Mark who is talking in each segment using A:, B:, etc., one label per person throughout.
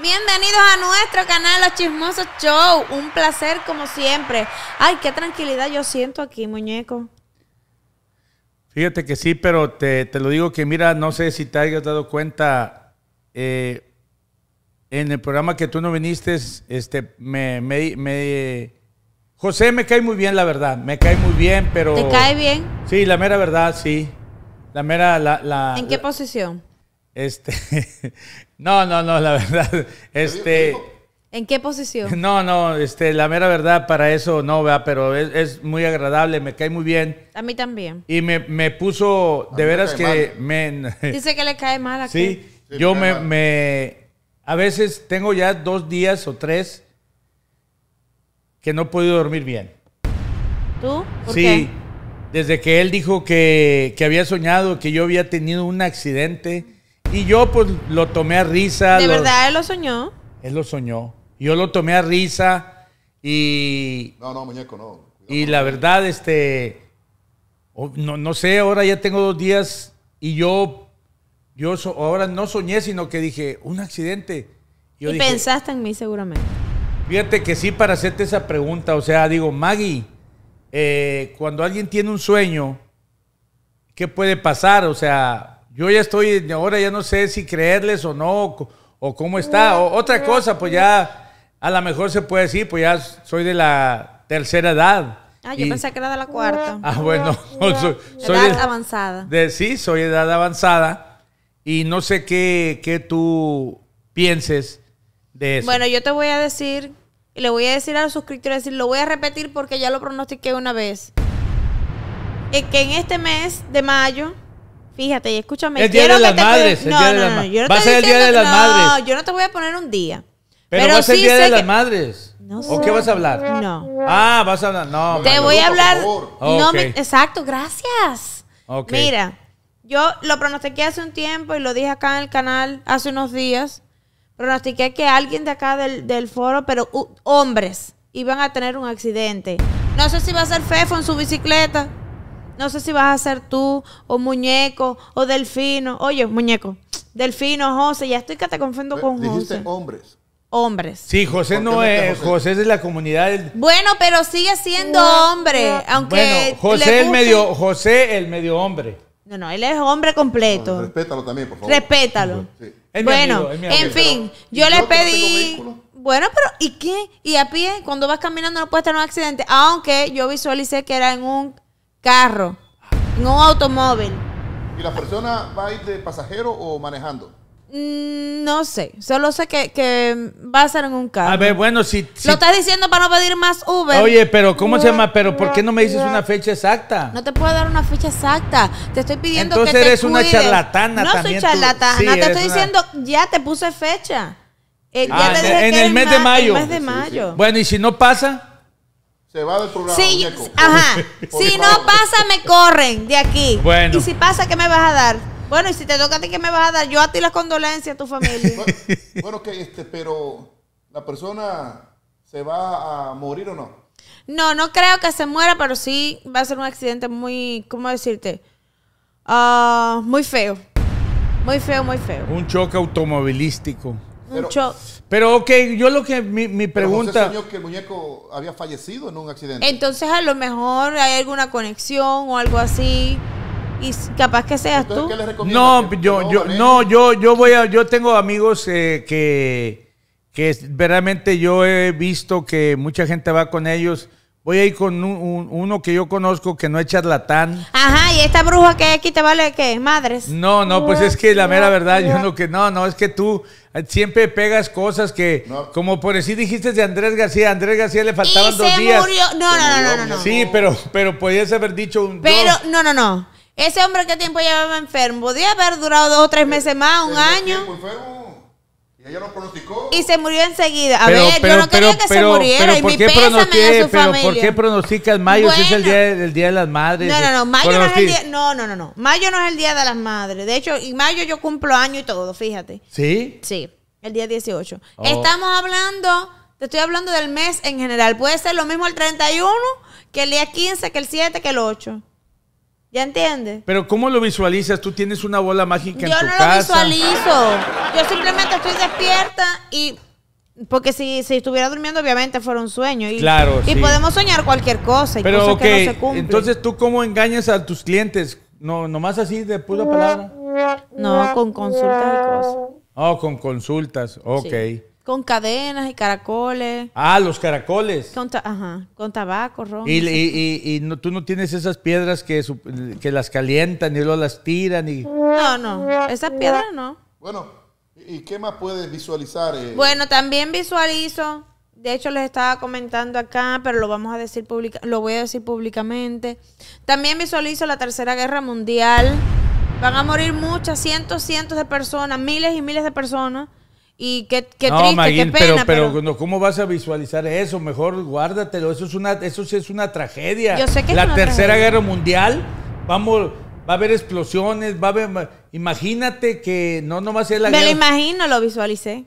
A: Bienvenidos a nuestro canal Los Chismosos Show. Un placer como siempre. Ay, qué tranquilidad yo siento aquí, muñeco.
B: Fíjate que sí, pero te, lo digo que mira, no sé si te hayas dado cuenta, eh, en el programa que tú no viniste, este, me, me, José me cae muy bien, la verdad, me cae muy bien, pero... ¿Te cae bien? Sí, la mera verdad, sí. La mera, la... ¿En qué
A: posición?
B: Este, no, no, no, la verdad, este...
A: ¿En qué posición?
B: No, no, este, la mera verdad para eso no, va, pero es, muy agradable, me cae muy bien.
A: A mí también.
B: Y me, me puso, de veras que me, Dice
A: que le cae mal a Sí, sí yo me,
B: me, a veces tengo ya dos días o tres que no he podido dormir bien.
A: ¿Tú? ¿Por sí,
B: desde que él dijo que, que había soñado que yo había tenido un accidente y yo pues lo tomé a risa. ¿De verdad él lo soñó? Él lo soñó. Yo lo tomé a risa y...
C: No, no, muñeco, no.
B: Y la verdad, este... Oh, no, sé, ahora ya tengo dos días y yo... Yo ahora no soñé, sino que dije, un accidente. y pensaste
A: en mí seguramente.
B: Fíjate que sí, para hacerte esa pregunta, o sea, digo, Maggie, eh, cuando alguien tiene un sueño, ¿qué puede pasar? O sea, yo ya estoy, ahora ya no sé si creerles o no, o, cómo está. O, otra cosa, pues ya, a lo mejor se puede decir, pues ya soy de la tercera edad.
A: Ah, yo pensé que era de la cuarta. Ah,
B: bueno, soy, edad
A: avanzada.
B: De, sí, soy edad avanzada. Y no sé qué, qué tú pienses de eso. Bueno,
A: yo te voy a decir, y le voy a decir a los suscriptores, lo voy a repetir porque ya lo pronostiqué una vez. Eh, que en este mes de mayo Fíjate, y escúchame. El día de las madres. Va a ser el día de las madres. No, yo no te voy a poner un día. Pero, va a ser el día de las
B: madres. ¿O qué vas a hablar? No. Ah, vas a hablar. No. Te voy a hablar.
A: exacto, gracias. Mira, yo lo pronostiqué hace un tiempo y lo dije acá en el canal hace unos días. Pronostiqué que alguien de acá del, foro, pero hombres, iban a tener un accidente. No sé si va a ser Fefo en su bicicleta no sé si vas a ser tú, o muñeco, o delfino. Oye, muñeco, delfino, José, ya estoy que te confundo con José. hombres. Hombres.
B: Sí, José no es, José? es de la comunidad.
A: Bueno, pero sigue siendo hombre, aunque. Bueno, José el
B: medio, José el medio hombre.
A: No, no, él es hombre completo.
C: respétalo también, por favor. Respétalo. Bueno, en fin, yo le pedí.
A: Bueno, pero ¿y qué? Y a pie, cuando vas caminando no puedes tener un accidente. Aunque yo visualicé que era en un carro, en un automóvil.
C: ¿Y la persona va a ir de pasajero o manejando?
A: Mm, no sé, solo sé que, va a ser en un carro. A ver,
B: bueno, si... Lo estás
A: diciendo para no pedir más Uber. oye, pero ¿cómo se llama? Pero ¿por qué no me dices una
B: fecha exacta?
A: No te puedo dar una fecha exacta. Te estoy pidiendo que te eres una charlatana también No soy charlatana. te estoy diciendo, ya te puse fecha. Eh, ah, en- El mes de mayo.
B: Bueno, ¿y si no pasa?
C: Se va del programa.
A: ajá. si no pasa, me corren de aquí. Bueno. Y si pasa, ¿qué me vas a dar? Bueno, y si te toca a ti, ¿qué me vas a dar? Yo a ti las condolencias, a tu familia.
C: bueno, que este, pero la persona se va a morir o no.
A: No, no creo que se muera, pero sí va a ser un accidente muy, ¿cómo decirte? Ah, muy feo. Muy feo, muy feo.
B: Un choque automovilístico. Pero, Pero ok, yo lo que mi, mi pregunta...
C: que muñeco había fallecido en un accidente.
A: Entonces a lo mejor hay alguna conexión o algo así. Y capaz que seas tú. no,
B: yo, no, yo, yo, voy a, yo tengo amigos eh, que, que verdaderamente yo he visto que mucha gente va con ellos Voy ahí con un, uno que yo conozco que no es charlatán.
A: Ajá, y esta bruja que hay aquí te vale qué, madres. No,
B: no, pues es que la mera verdad, yo no que no, no, es que tú eh, siempre pegas cosas que, como por así dijiste de Andrés García, Andrés García le faltaban dos días. Murió. No, no, no, no, no, Sí, pero, pero podías haber dicho un. Pero,
A: no, no, no. Ese hombre qué tiempo llevaba enfermo, podía haber durado dos o tres meses más, un año. Ella lo pronosticó. Y se murió enseguida. A ver, yo no quería que se muriera. y mi ¿Por qué pronosticas mayo si es el
B: día, día de las madres? No, no, no. Mayo no es el día.
A: No, no, no, no. Mayo no es el día de las madres. De hecho, en mayo yo cumplo año y todo, fíjate. ¿Sí? Sí, el día 18. Estamos hablando, te estoy hablando del mes en general. Puede ser lo mismo el 31 que el día 15, que el 7, que el 8. ¿Ya entiendes?
B: Pero ¿cómo lo visualizas? Tú tienes una bola mágica en tu casa. Yo no lo visualizo.
A: Yo simplemente estoy despierta y porque si, si, estuviera durmiendo, obviamente fuera un sueño. Y, claro. Y podemos soñar cualquier cosa. Y Pero cosas que no se cumplen. Entonces,
B: ¿tú cómo engañas a tus clientes? No, nomás así de pura palabra.
A: No, con consultas y cosas.
B: Oh, con consultas. Ok.
A: Con cadenas y caracoles.
B: Ah, los caracoles.
A: Con, tabaco, ron. Y,
B: tú no tienes esas piedras que, que las calientan
C: y luego las tiran. Y... No,
A: no. Esas piedras no. Bueno,
C: ¿y qué más puedes visualizar? Eh? Bueno,
A: también visualizo. De hecho, les estaba comentando acá, pero lo vamos a decir pública, lo voy a decir públicamente. También visualizo la Tercera Guerra Mundial. Van a morir muchas, cientos, cientos de personas, miles y miles de personas y qué, qué triste, Pero, pero,
B: ¿cómo vas a visualizar eso? Mejor guárdatelo. Eso es una, eso sí es una tragedia. sé que La Tercera Guerra Mundial, vamos, va a haber explosiones, va a haber. Imagínate que no va a ser la Me lo
A: imagino, lo visualicé.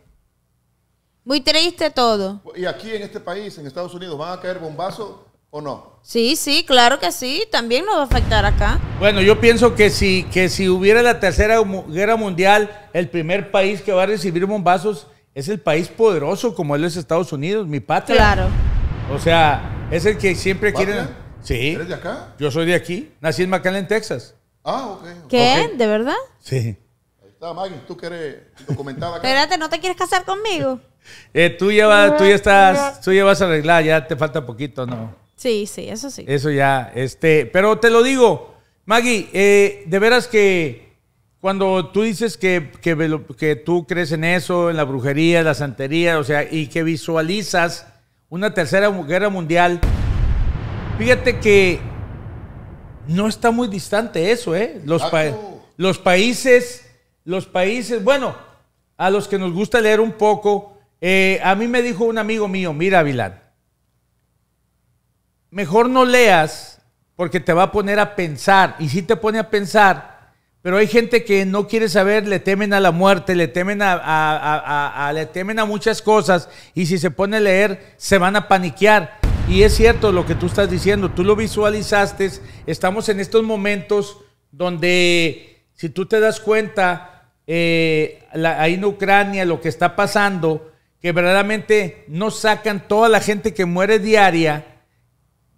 A: Muy triste todo.
C: Y aquí en este país, en Estados Unidos, van a caer bombazos ¿O no?
A: Sí, sí, claro que sí, también nos va a afectar acá.
B: Bueno, yo pienso que si, que si hubiera la tercera guerra mundial, el primer país que va a recibir bombazos es el país poderoso como es Estados Unidos, mi patria. Claro. O sea, es el que siempre quiere Sí. ¿Eres de acá? Yo soy de aquí. Nací en McAllen, Texas.
C: Ah, ok. ¿Qué? ¿De verdad? Sí. Ahí está, Maggie, tú que documentada. Espérate, ¿no
A: te quieres casar conmigo?
B: Eh, tú, ya tú, ya estás, tú ya vas a arreglar, ya te falta poquito, ¿no?
A: Sí, sí, eso sí.
B: Eso ya, este, pero te lo digo, Maggie, eh, de veras que cuando tú dices que, que, tú crees en eso, en la brujería, en la santería, o sea, y que visualizas una tercera guerra mundial, fíjate que no está muy distante eso, ¿eh? Ah, los, países, los países, bueno, a los que nos gusta leer un poco, eh, a mí me dijo un amigo mío, mira, Vilán, mejor no leas porque te va a poner a pensar. Y si te pone a pensar, pero hay gente que no quiere saber, le temen a la muerte, le temen a, le temen a muchas cosas. Y si se pone a leer, se van a paniquear. Y es cierto lo que tú estás diciendo, tú lo visualizaste, estamos en estos momentos donde, si tú te das cuenta, eh, ahí en Ucrania lo que está pasando, que verdaderamente no sacan toda la gente que muere diaria,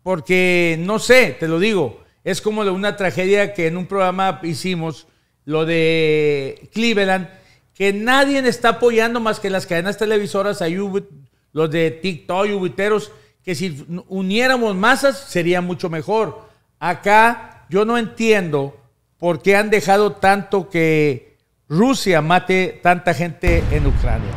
B: porque no sé, te lo digo, es como de una tragedia que en un programa hicimos, lo de Cleveland, que nadie está apoyando más que las cadenas televisoras, hay los de TikTok, ubiteros, que si uniéramos masas sería mucho mejor. Acá yo no entiendo por qué han dejado tanto que Rusia mate tanta gente en Ucrania.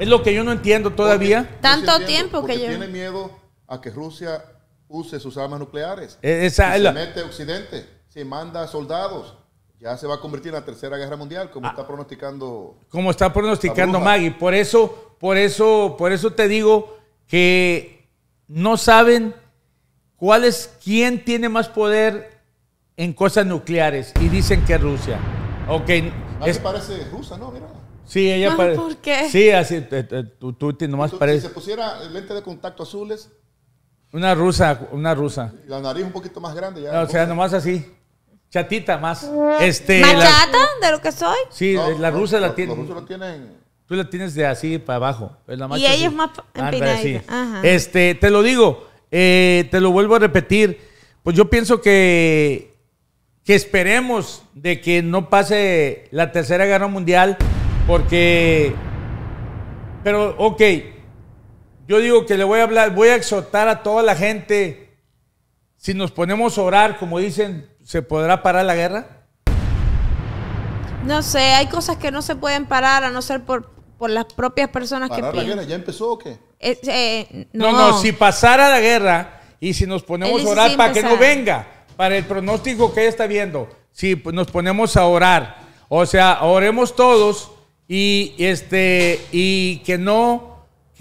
C: Es lo que yo no entiendo todavía. Tanto tiempo que yo. miedo a que Rusia use sus armas nucleares. E-, esa la... Se mete Occidente, se manda soldados. Ya se va a convertir en la tercera guerra mundial, como ah. está pronosticando. Como está pronosticando
B: Maggie. Por eso, por eso, por eso te digo que no saben cuál es quién tiene más poder en cosas nucleares y dicen que Rusia. Ok. A ah, es,
C: parece rusa, ¿no? Sí, ella ah, parece. ¿Por qué? Sí,
B: así. Eh, eh, tú, tú nomás parece. Si se
C: pusiera lente de contacto azules,
B: una rusa, una rusa.
C: La nariz un poquito más grande ya. o sea,
B: nomás así. Chatita más. Mm. Este, de
C: lo que soy? Sí, la
B: rusa la tiene. Tú la tienes de así para abajo. y ella es más ah, empinada. Este, te lo digo, eh, te lo vuelvo a repetir. Pues yo pienso que, que esperemos de que no pase la tercera guerra mundial porque... Pero, ok, yo digo que le voy a hablar, voy a exhortar a toda la gente. Si nos ponemos a orar, como dicen, ¿se podrá parar la
C: guerra?
A: No sé, hay cosas que no se pueden parar a no ser por, por las propias personas que Parar la guerra
C: ya empezó o qué?
A: Eh, no.
C: no. si pasara
B: la guerra y si nos ponemos a orar para que no venga, para el pronóstico que ella está viendo, si nos ponemos a orar, o sea, oremos todos y este y que no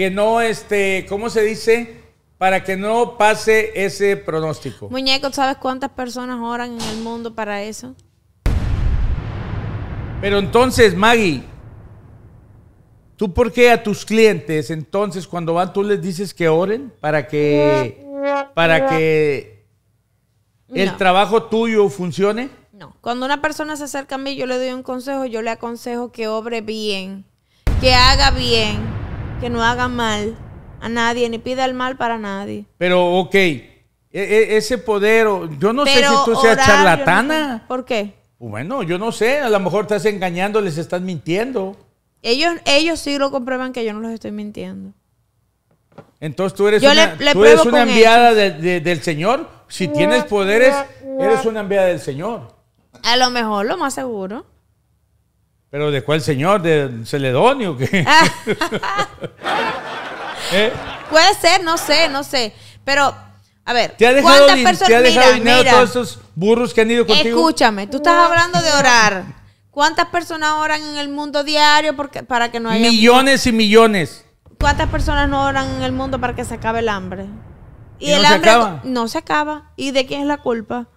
B: que no, este, ¿cómo se dice? Para que no pase ese pronóstico.
A: Muñeco, ¿sabes cuántas personas oran en el mundo para
B: eso? Pero entonces, Maggie, ¿tú por qué a tus clientes, entonces, cuando van, tú les dices que oren para que, para que el trabajo tuyo funcione?
A: No. Cuando una persona se acerca a mí, yo le doy un consejo, yo le aconsejo que obre bien, que haga bien, que no haga mal a nadie, ni pida el mal para nadie.
B: Pero, ok, e, e, ese poder, yo no sé si tú seas charlatana. ¿Por qué? Bueno, yo no sé, a lo mejor estás engañando, les estás mintiendo. Ellos,
A: ellos sí lo comprueban que yo no los estoy mintiendo.
B: Entonces tú eres una, eres una enviada del Señor. Si tienes poderes, eres una enviada del Señor.
A: A lo mejor, lo más seguro.
B: ¿Pero de cuál señor? ¿De Celedonio? ¿qué? Ah. ¿Eh?
A: Puede ser, no sé, no sé. Pero, a ver, ¿cuántas personas ¿te ha dejado dinero todos
B: esos burros que han ido contigo? Escúchame,
A: tú estás hablando de orar. ¿Cuántas personas oran en el mundo diario para que no haya... Millones
B: y millones.
A: ¿Cuántas personas no oran en el mundo para que se acabe el hambre?
C: Y, el no hambre se acaba?
A: no se acaba. ¿Y de quién es la culpa?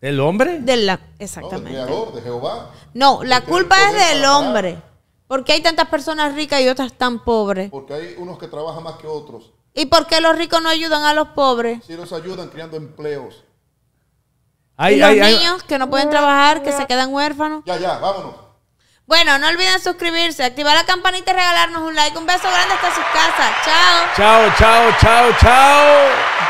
B: ¿Del hombre? De la, oh,
C: exactamente. No, de Jehová.
A: No, la culpa es del hombre. hombre. Porque hay tantas personas
C: ricas y otras tan pobres. Porque hay unos que trabajan más que otros. ¿Y por qué los ricos no ayudan a los pobres? Sí, los ayudan creando empleos. Hay, los niños que no pueden trabajar, que se quedan huérfanos. Ya, ya, vámonos.
A: Bueno, no olviden suscribirse, activar la campanita y regalarnos un like. Un beso grande hasta sus casas. Chao.
B: Chao, chao, chao, chao.